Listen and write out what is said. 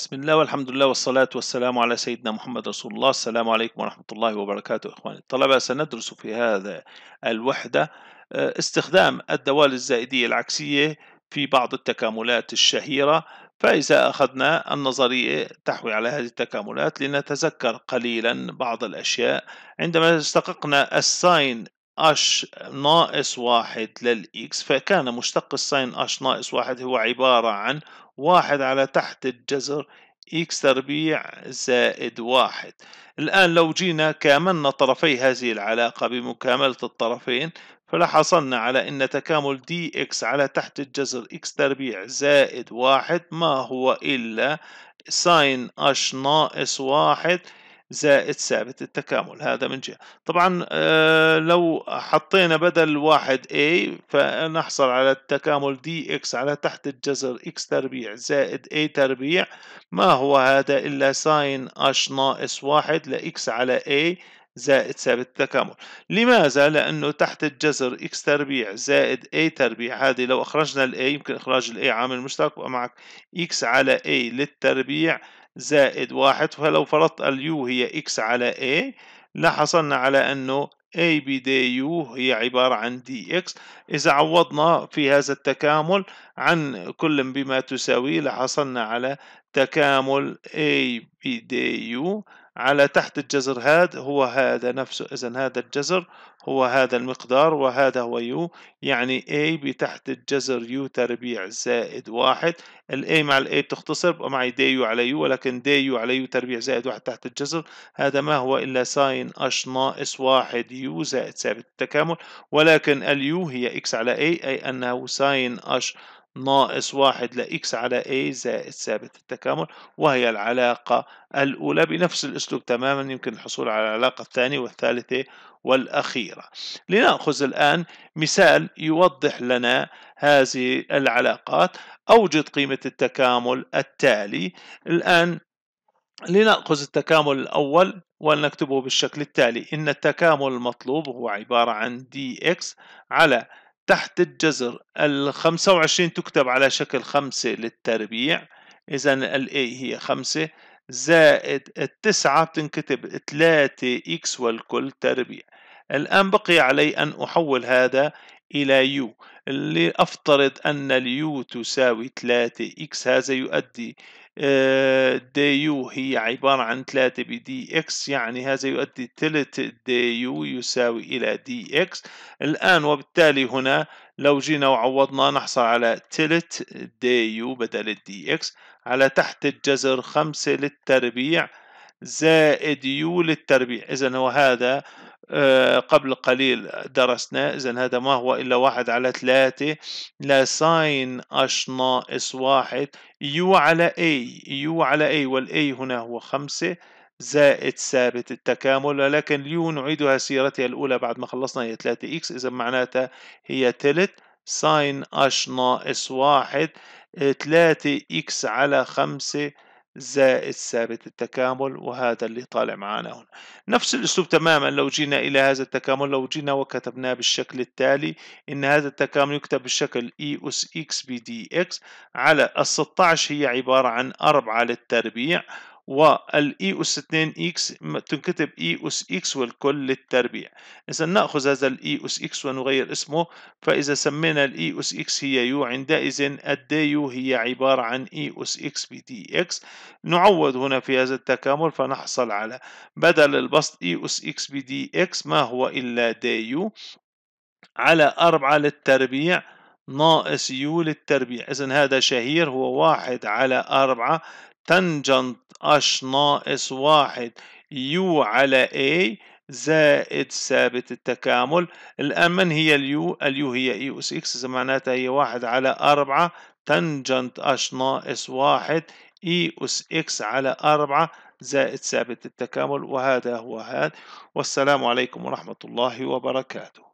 بسم الله والحمد لله والصلاة والسلام على سيدنا محمد رسول الله السلام عليكم ورحمة الله وبركاته إخواني الطلبة سندرس في هذا الوحدة آه، استخدام الدوال الزائدية العكسية في بعض التكاملات الشهيرة فإذا أخذنا النظرية تحوي على هذه التكاملات لنتذكر قليلا بعض الأشياء عندما استققنا الساين اش ناقص واحد للإكس فكان مشتق الساين اش ناقص واحد هو عبارة عن واحد على تحت الجذر إكس تربيع زائد واحد الآن لو جينا كاملنا طرفي هذه العلاقة بمكاملة الطرفين فلحصلنا على أن تكامل دي إكس على تحت الجذر إكس تربيع زائد واحد ما هو إلا ساين أش ناقص واحد زائد ثابت التكامل هذا من جهة طبعا آه، لو حطينا بدل واحد A فنحصل على التكامل dx على تحت الجذر x تربيع زائد A تربيع ما هو هذا إلا ساين h ناقص واحد لx على A زائد ثابت التكامل لماذا؟ لأنه تحت الجذر x تربيع زائد a تربيع هذه لو أخرجنا ال يمكن إخراج ال عامل مشترك ومعك x على a للتربيع زائد واحد فلو فرضت اليو هي إكس على A لحصلنا على أنه A B D هي عبارة عن DX إذا عوضنا في هذا التكامل عن كل بما تساوي لحصلنا على تكامل A B يو على تحت الجذر هاد هو هذا نفسه إذا هذا الجذر هو هذا المقدار وهذا هو يو يعني A بتحت الجذر يو تربيع زائد واحد ال A مع ال A بتختصر بقى معي دي يو على يو ولكن دي يو على يو تربيع زائد واحد تحت الجذر هذا ما هو إلا ساين أش ناقص واحد يو زائد ثابت التكامل ولكن اليو هي X على A أي أنه ساين أش ناقص واحد لإكس على A زائد ثابت التكامل وهي العلاقة الأولى بنفس الأسلوب تماما يمكن الحصول على العلاقة الثانية والثالثة والأخيرة لنأخذ الآن مثال يوضح لنا هذه العلاقات أوجد قيمة التكامل التالي الآن لنأخذ التكامل الأول ونكتبه بالشكل التالي إن التكامل المطلوب هو عبارة عن dx على تحت الجذر ال 25 تكتب على شكل 5 للتربيع إذا ال A هي 5 زائد التسعة بتنكتب 3 x والكل تربيع الآن بقي علي أن أحول هذا إلى يو لأفترض أن اليو تساوي 3 إكس هذا يؤدي آه، دي يو هي عبارة عن 3 بدي إكس يعني هذا يؤدي تلت دي يو يساوي إلى دي إكس الآن وبالتالي هنا لو جينا وعوضنا نحصل على تلت دي يو بدل الدي إكس على تحت الجذر 5 للتربيع زائد يو للتربيع إذا وهذا آه، قبل قليل درسنا إذا هذا ما هو إلا واحد على ثلاثة لساين أش ناقص واحد يو على أي يو على أي والأي هنا هو خمسة زائد ثابت التكامل ولكن اليو نعيدها سيرتها الأولى بعد ما خلصنا هي ثلاثة إكس إذا معناتها هي تلت ساين أش ناقص واحد ثلاثة إكس على خمسة زائد ثابت التكامل وهذا اللي طالع معنا هنا نفس الاسلوب تماما لو جينا الى هذا التكامل لو جينا وكتبناه بالشكل التالي ان هذا التكامل يكتب بالشكل اي اس اكس بي دي اكس على ال 16 هي عباره عن 4 للتربيع والاي اس 2 اكس تنكتب اي اس اكس والكل للتربيع اذا ناخذ هذا الاي اس اكس ونغير اسمه فاذا سمينا الاي اس اكس هي يو عندئذ الدي يو هي عباره عن اي اس اكس بي دي اكس نعوض هنا في هذا التكامل فنحصل على بدل البسط اي اس اكس بي دي اكس ما هو الا دي يو على 4 للتربيع ناقص يو للتربيع إذا هذا شهير هو واحد على أربعة تنجنت اش ناقص واحد يو على اي زائد ثابت التكامل الآن من هي اليو؟ اليو هي اي أس إكس إذا معناتها هي واحد على أربعة تنجنت أش ناقص واحد اي أس إكس على أربعة زائد ثابت التكامل وهذا هو هذا والسلام عليكم ورحمة الله وبركاته